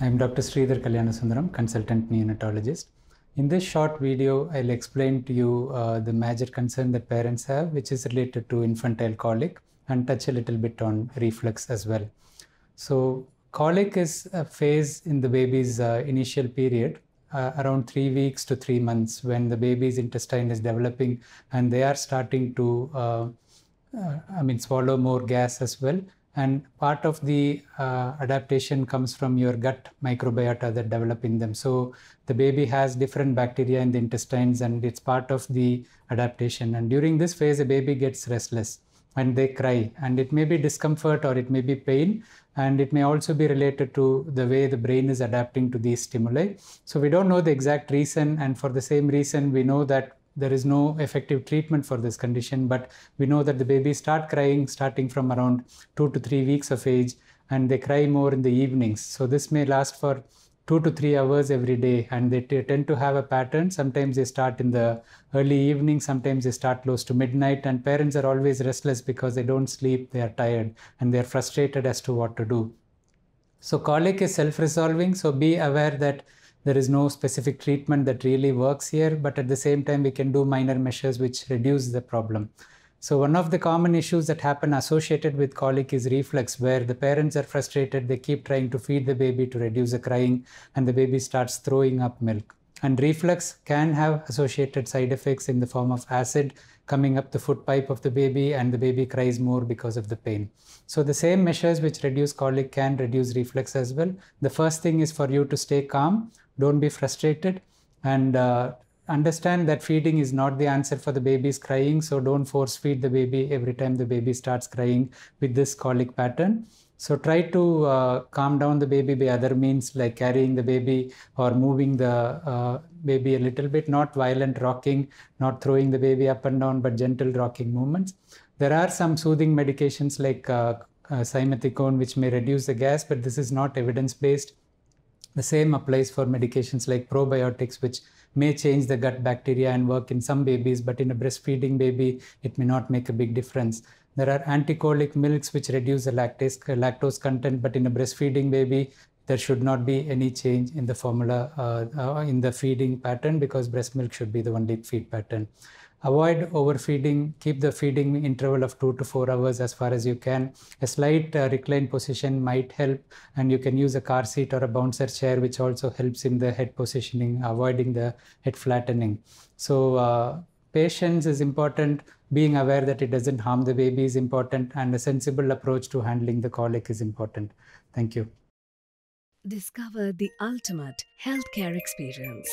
I am Dr. Sridhar Kalyanasundaram, consultant neonatologist. In this short video, I'll explain to you uh, the major concern that parents have, which is related to infantile colic, and touch a little bit on reflux as well. So, colic is a phase in the baby's uh, initial period, uh, around three weeks to three months, when the baby's intestine is developing and they are starting to, uh, uh, I mean, swallow more gas as well, and part of the uh, adaptation comes from your gut microbiota that develop in them so the baby has different bacteria in the intestines and it's part of the adaptation and during this phase a baby gets restless and they cry and it may be discomfort or it may be pain and it may also be related to the way the brain is adapting to these stimuli so we don't know the exact reason and for the same reason we know that there is no effective treatment for this condition, but we know that the babies start crying starting from around two to three weeks of age, and they cry more in the evenings. So this may last for two to three hours every day, and they tend to have a pattern. Sometimes they start in the early evening, sometimes they start close to midnight, and parents are always restless because they don't sleep, they are tired, and they are frustrated as to what to do. So colic is self-resolving, so be aware that there is no specific treatment that really works here, but at the same time, we can do minor measures which reduce the problem. So one of the common issues that happen associated with colic is reflux, where the parents are frustrated, they keep trying to feed the baby to reduce the crying, and the baby starts throwing up milk. And reflux can have associated side effects in the form of acid coming up the food pipe of the baby, and the baby cries more because of the pain. So the same measures which reduce colic can reduce reflux as well. The first thing is for you to stay calm don't be frustrated and uh, understand that feeding is not the answer for the baby's crying so don't force feed the baby every time the baby starts crying with this colic pattern so try to uh, calm down the baby by other means like carrying the baby or moving the uh, baby a little bit, not violent rocking, not throwing the baby up and down, but gentle rocking movements. There are some soothing medications like uh, uh which may reduce the gas, but this is not evidence based. The same applies for medications like probiotics, which may change the gut bacteria and work in some babies, but in a breastfeeding baby, it may not make a big difference. There are anticolic milks which reduce the lactase, lactose content, but in a breastfeeding baby, there should not be any change in the formula uh, uh, in the feeding pattern because breast milk should be the only feed pattern. Avoid overfeeding, keep the feeding interval of two to four hours as far as you can. A slight uh, reclined position might help and you can use a car seat or a bouncer chair which also helps in the head positioning, avoiding the head flattening. So uh, patience is important, being aware that it doesn't harm the baby is important and a sensible approach to handling the colic is important. Thank you. Discover the ultimate healthcare experience.